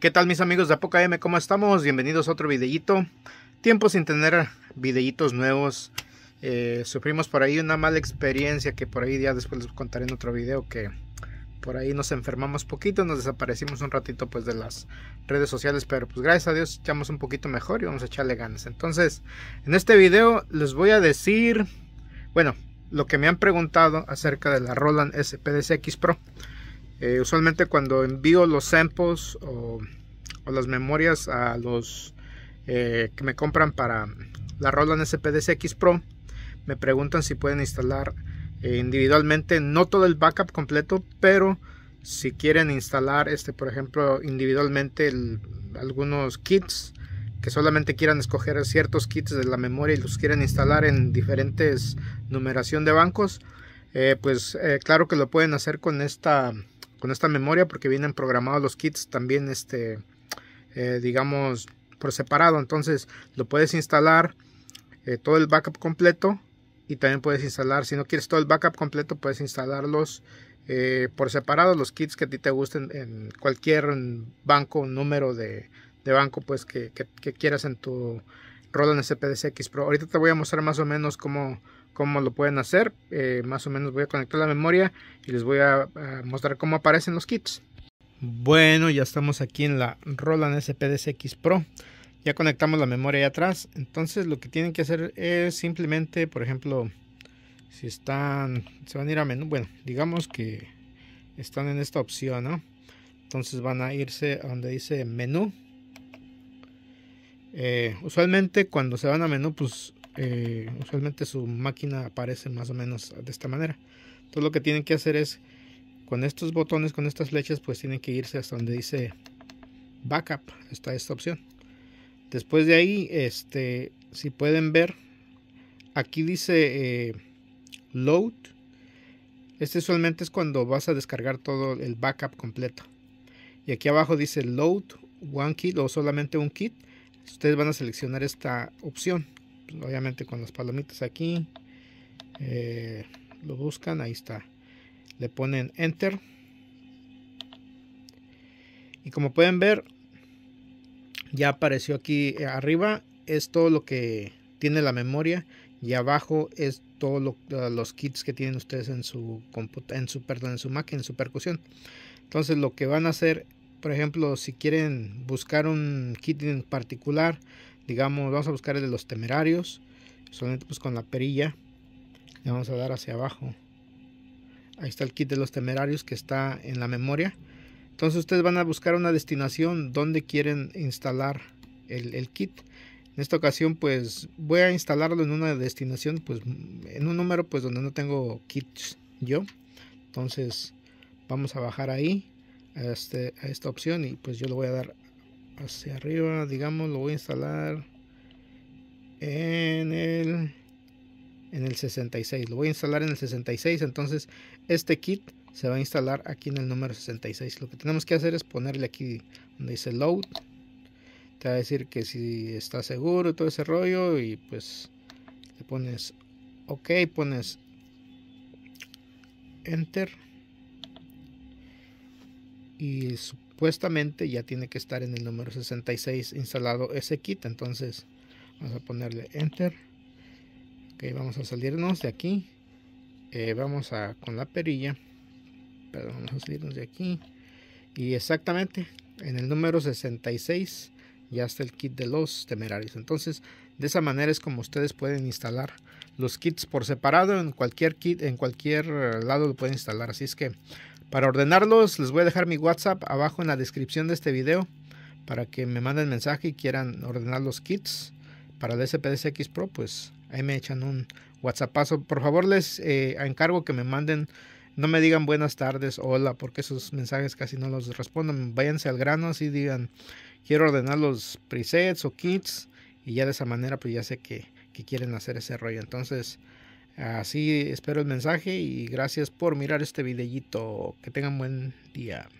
¿Qué tal mis amigos de Apoca M? ¿Cómo estamos? Bienvenidos a otro videíto. Tiempo sin tener videitos nuevos. Eh, sufrimos por ahí una mala experiencia que por ahí ya después les contaré en otro video que por ahí nos enfermamos poquito, nos desaparecimos un ratito pues de las redes sociales, pero pues gracias a Dios echamos un poquito mejor y vamos a echarle ganas. Entonces, en este video les voy a decir, bueno, lo que me han preguntado acerca de la Roland SPDCX Pro. Eh, usualmente cuando envío los samples o, las memorias a los eh, que me compran para la Roland SPDCX Pro, me preguntan si pueden instalar eh, individualmente, no todo el backup completo, pero si quieren instalar, este, por ejemplo, individualmente algunos kits, que solamente quieran escoger ciertos kits de la memoria y los quieren instalar en diferentes numeración de bancos, pues claro que lo pueden hacer con esta con esta memoria porque vienen programados los kits también este eh, digamos por separado entonces lo puedes instalar eh, todo el backup completo y también puedes instalar si no quieres todo el backup completo puedes instalarlos eh, por separado los kits que a ti te gusten en cualquier banco número de, banco pues que, quieras en tu en SPDCX Pro ahorita te voy a mostrar más o menos cómo cómo lo pueden hacer. Eh, más o menos voy a conectar la memoria y les voy a, mostrar cómo aparecen los kits. Bueno, ya estamos aquí en la Roland SPDSX Pro. Ya conectamos la memoria ahí atrás. Entonces lo que tienen que hacer es simplemente, por ejemplo, si están, se van a ir a menú, bueno, digamos que están en esta opción, Entonces van a irse a donde dice menú. Eh, usualmente cuando se van a menú, pues eh, usualmente su máquina aparece más o menos de esta manera. Entonces lo que tienen que hacer es con estos botones, con estas flechas, pues tienen que irse hasta donde dice backup, está esta opción. Después de ahí, este, si pueden ver, aquí dice eh, load. Este usualmente es cuando vas a descargar todo el backup completo. Y aquí abajo dice load one kit o solamente un kit. Ustedes van a seleccionar esta opción pues, obviamente con las palomitas aquí. Eh, lo buscan, ahí está. Le ponen enter. Y como pueden ver, ya apareció aquí eh, arriba. Es todo lo que tiene la memoria. Y abajo es todos los kits que tienen ustedes en su, en su, perdón, en su máquina, en su percusión. Entonces lo que van a hacer, por ejemplo, si quieren buscar un kit en particular digamos, vamos a buscar el de los temerarios, solamente pues con la perilla le vamos a dar hacia abajo. Ahí está el kit de los temerarios que está en la memoria. Entonces ustedes van a buscar una destinación donde quieren instalar el, kit. En esta ocasión pues voy a instalarlo en una destinación, pues en un número pues donde no tengo kits yo. Entonces vamos a bajar ahí a, este, a esta opción y pues yo lo voy a dar hacia arriba digamos lo voy a instalar en el en el 66 lo voy a instalar en el 66 entonces este kit se va a instalar aquí en el número 66 lo que tenemos que hacer es ponerle aquí donde dice load te va a decir que si está seguro todo ese rollo y pues le pones ok pones enter y supuestamente ya tiene que estar en el número 66 instalado ese kit entonces vamos a ponerle enter ok vamos a salirnos de aquí eh, vamos a con la perilla perdón vamos a salirnos de aquí y exactamente en el número 66 ya está el kit de los temerarios entonces de esa manera es como ustedes pueden instalar los kits por separado en cualquier kit en cualquier eh, lado lo pueden instalar así es que para ordenarlos les voy a dejar mi WhatsApp abajo en la descripción de este video para que me manden mensaje y quieran ordenar los kits para el SPDCX Pro, pues ahí me echan un WhatsAppazo. Por favor les eh, encargo que me manden, no me digan buenas tardes, hola, porque esos mensajes casi no los respondo. Váyanse al grano así digan, quiero ordenar los presets o kits y ya de esa manera pues ya sé que, que quieren hacer ese rollo. Entonces Así espero el mensaje y gracias por mirar este videíto. Que tengan buen día.